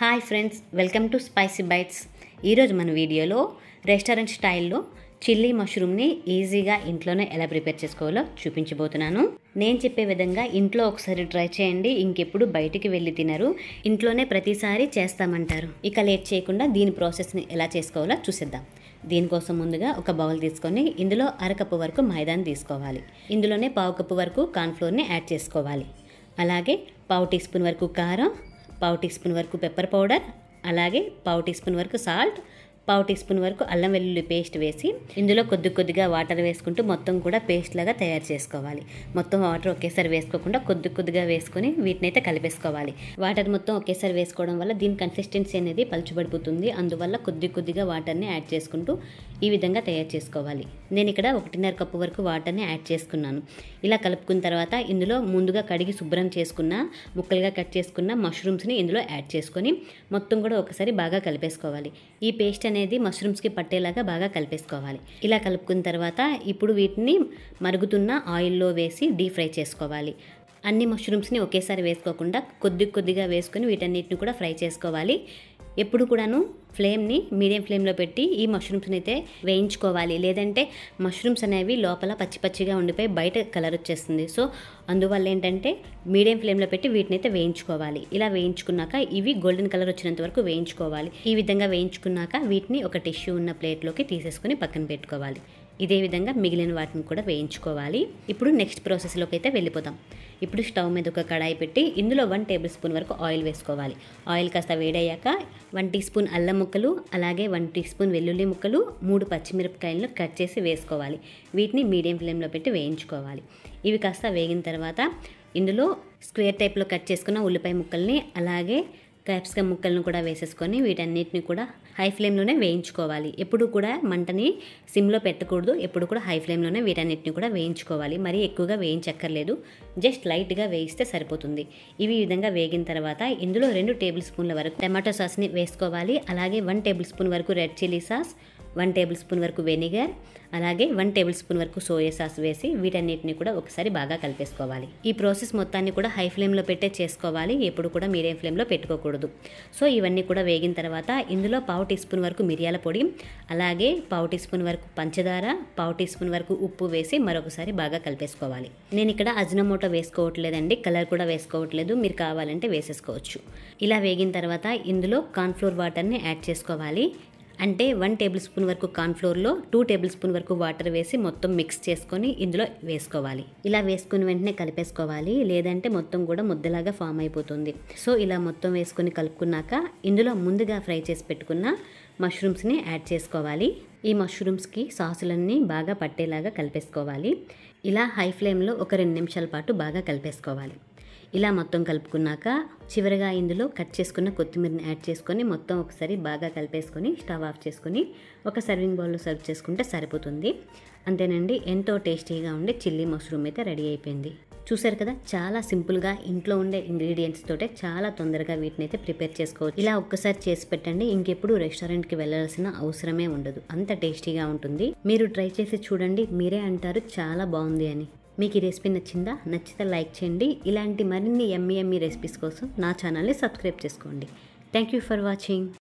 hi friends welcome to spicy bites ఈరోజు మన వీడియోలో రెస్టారెంట్ స్టైల్లో చిల్లీ మష్రూమ్ని ఈజీగా ఇంట్లోనే ఎలా ప్రిపేర్ చేసుకోవాలో చూపించబోతున్నాను నేను చెప్పే విధంగా ఇంట్లో ఒకసారి ట్రై చేయండి ఇంకెప్పుడు బయటికి వెళ్ళి తినరు ఇంట్లోనే ప్రతిసారి చేస్తామంటారు ఇక లేట్ చేయకుండా దీని ప్రాసెస్ని ఎలా చేసుకోవాలో చూసేద్దాం దీనికోసం ముందుగా ఒక బౌల్ తీసుకొని ఇందులో అరకప్పు వరకు మైదాన్ని తీసుకోవాలి ఇందులోనే పావు కప్పు వరకు కార్న్ఫ్లోర్ని యాడ్ చేసుకోవాలి అలాగే పావు టీ స్పూన్ వరకు కారం పావు టీ స్పూన్ వరకు పెప్పర్ పౌడర్ అలాగే పావు టీ స్పూన్ వరకు సాల్ట్ పావు టీ స్పూన్ వరకు అల్లం వెల్లుల్లి పేస్ట్ వేసి ఇందులో కొద్ది కొద్దిగా వాటర్ వేసుకుంటూ మొత్తం కూడా పేస్ట్ లాగా తయారు చేసుకోవాలి మొత్తం వాటర్ ఒకేసారి వేసుకోకుండా కొద్ది కొద్దిగా వేసుకొని వీటిని అయితే కలిపేసుకోవాలి వాటర్ మొత్తం ఒకేసారి వేసుకోవడం వల్ల దీని కన్సిస్టెన్సీ అనేది పలుచుబడిపోతుంది అందువల్ల కొద్ది కొద్దిగా వాటర్ని యాడ్ చేసుకుంటూ ఈ విధంగా తయారు చేసుకోవాలి నేను ఇక్కడ ఒకటిన్నర కప్పు వరకు వాటర్ని యాడ్ చేసుకున్నాను ఇలా కలుపుకున్న తర్వాత ఇందులో ముందుగా కడిగి శుభ్రం చేసుకున్న ముక్కలుగా కట్ చేసుకున్న మష్రూమ్స్ని ఇందులో యాడ్ చేసుకొని మొత్తం కూడా ఒకసారి బాగా కలిపేసుకోవాలి ఈ పేస్ట్ అనేది మష్రూమ్స్కి పట్టేలాగా బాగా కలిపేసుకోవాలి ఇలా కలుపుకున్న తర్వాత ఇప్పుడు వీటిని మరుగుతున్న ఆయిల్లో వేసి డీప్ ఫ్రై చేసుకోవాలి అన్ని మష్రూమ్స్ని ఒకేసారి వేసుకోకుండా కొద్ది కొద్దిగా వేసుకొని వీటన్నిటిని కూడా ఫ్రై చేసుకోవాలి ఎప్పుడు కూడాను ఫ్లేమ్ని మీడియం ఫ్లేమ్లో పెట్టి ఈ మష్రూమ్స్ని అయితే వేయించుకోవాలి లేదంటే మష్రూమ్స్ అనేవి లోపల పచ్చి పచ్చిగా ఉండిపోయి బయట కలర్ వచ్చేస్తుంది సో అందువల్ల ఏంటంటే మీడియం ఫ్లేమ్లో పెట్టి వీటిని అయితే వేయించుకోవాలి ఇలా వేయించుకున్నాక ఇవి గోల్డెన్ కలర్ వచ్చినంత వరకు వేయించుకోవాలి ఈ విధంగా వేయించుకున్నాక వీటిని ఒక టిష్యూ ఉన్న ప్లేట్లోకి తీసేసుకుని పక్కన పెట్టుకోవాలి ఇదే విధంగా మిగిలిన వాటిని కూడా వేయించుకోవాలి ఇప్పుడు నెక్స్ట్ ప్రాసెస్లోకి అయితే వెళ్ళిపోతాం ఇప్పుడు స్టవ్ మీద ఒక కడాయి పెట్టి ఇందులో వన్ టేబుల్ స్పూన్ వరకు ఆయిల్ వేసుకోవాలి ఆయిల్ కాస్త వేడయ్యాక వన్ టీ స్పూన్ అల్లం ముక్కలు అలాగే వన్ టీ స్పూన్ వెల్లుల్లి ముక్కలు మూడు పచ్చిమిరపకాయలను కట్ చేసి వేసుకోవాలి వీటిని మీడియం ఫ్లేమ్లో పెట్టి వేయించుకోవాలి ఇవి కాస్త వేగిన తర్వాత ఇందులో స్క్వేర్ టైప్లో కట్ చేసుకున్న ఉల్లిపాయ ముక్కల్ని అలాగే క్యాప్సికమ్ ముక్కలను కూడా వేసేసుకొని వీటన్నిటిని కూడా హై ఫ్లేమ్లోనే వేయించుకోవాలి ఎప్పుడు కూడా మంటని సిమ్లో పెట్టకూడదు ఎప్పుడు కూడా హై ఫ్లేమ్లోనే వీటన్నిటిని కూడా వేయించుకోవాలి మరీ ఎక్కువగా వేయించక్కర్లేదు జస్ట్ లైట్గా వేయిస్తే సరిపోతుంది ఇవి విధంగా వేగిన తర్వాత ఇందులో రెండు టేబుల్ స్పూన్ల వరకు టమాటో సాస్ని వేసుకోవాలి అలాగే వన్ టేబుల్ స్పూన్ వరకు red chilli sauce one tablespoon వరకు వెనిగర్ అలాగే వన్ టేబుల్ స్పూన్ వరకు సోయా సాస్ వేసి వీటన్నిటిని కూడా ఒకసారి బాగా కలిపేసుకోవాలి ఈ ప్రాసెస్ మొత్తాన్ని కూడా హై ఫ్లేమ్లో పెట్టే చేసుకోవాలి ఎప్పుడు కూడా మీడియం ఫ్లేమ్లో పెట్టుకోకూడదు సో ఇవన్నీ కూడా వేగిన తర్వాత ఇందులో పావు టీ స్పూన్ వరకు మిరియాల పొడి అలాగే పావు టీ స్పూన్ వరకు పంచదార పావు టీ స్పూన్ వరకు ఉప్పు వేసి మరొకసారి బాగా కలిపేసుకోవాలి నేను ఇక్కడ అజ్నమోటో వేసుకోవట్లేదండి కలర్ కూడా వేసుకోవట్లేదు మీరు కావాలంటే వేసేసుకోవచ్చు ఇలా వేగిన తర్వాత ఇందులో కార్న్ఫ్లోర్ వాటర్ని యాడ్ చేసుకోవాలి అంటే వన్ టేబుల్ స్పూన్ వరకు కార్న్ఫ్లోర్లో టూ టేబుల్ స్పూన్ వరకు వాటర్ వేసి మొత్తం మిక్స్ చేసుకొని ఇందులో వేసుకోవాలి ఇలా వేసుకుని వెంటనే కలిపేసుకోవాలి లేదంటే మొత్తం కూడా ముద్దలాగా ఫామ్ అయిపోతుంది సో ఇలా మొత్తం వేసుకొని కలుపుకున్నాక ఇందులో ముందుగా ఫ్రై చేసి పెట్టుకున్న మష్రూమ్స్ని యాడ్ చేసుకోవాలి ఈ మష్రూమ్స్కి సాసులన్నీ బాగా పట్టేలాగా కలిపేసుకోవాలి ఇలా హై ఫ్లేమ్లో ఒక రెండు నిమిషాల పాటు బాగా కలిపేసుకోవాలి ఇలా మొత్తం కలుపుకున్నాక చివరిగా ఇందులో కట్ చేసుకున్న కొత్తిమీరని యాడ్ చేసుకొని మొత్తం ఒకసారి బాగా కలిపేసుకొని స్టవ్ ఆఫ్ చేసుకొని ఒక సర్వింగ్ బౌల్లో సర్వ్ చేసుకుంటే సరిపోతుంది అంతేనండి ఎంతో టేస్టీగా ఉండే చిల్లీ మష్రూమ్ అయితే రెడీ అయిపోయింది చూసారు కదా చాలా సింపుల్గా ఇంట్లో ఉండే ఇంగ్రీడియంట్స్ తోటే చాలా తొందరగా వీటిని అయితే ప్రిపేర్ చేసుకోవచ్చు ఇలా ఒక్కసారి చేసి పెట్టండి ఇంకెప్పుడు రెస్టారెంట్కి వెళ్ళాల్సిన అవసరమే ఉండదు అంత టేస్టీగా ఉంటుంది మీరు ట్రై చేసి చూడండి మీరే అంటారు చాలా బాగుంది అని మీకు ఈ రెసిపీ నచ్చిందా నచ్చితే లైక్ చేయండి ఇలాంటి మరిన్ని ఎంఈఎంఈ రెసిపీస్ కోసం నా ఛానల్ని సబ్స్క్రైబ్ చేసుకోండి థ్యాంక్ యూ ఫర్ వాచింగ్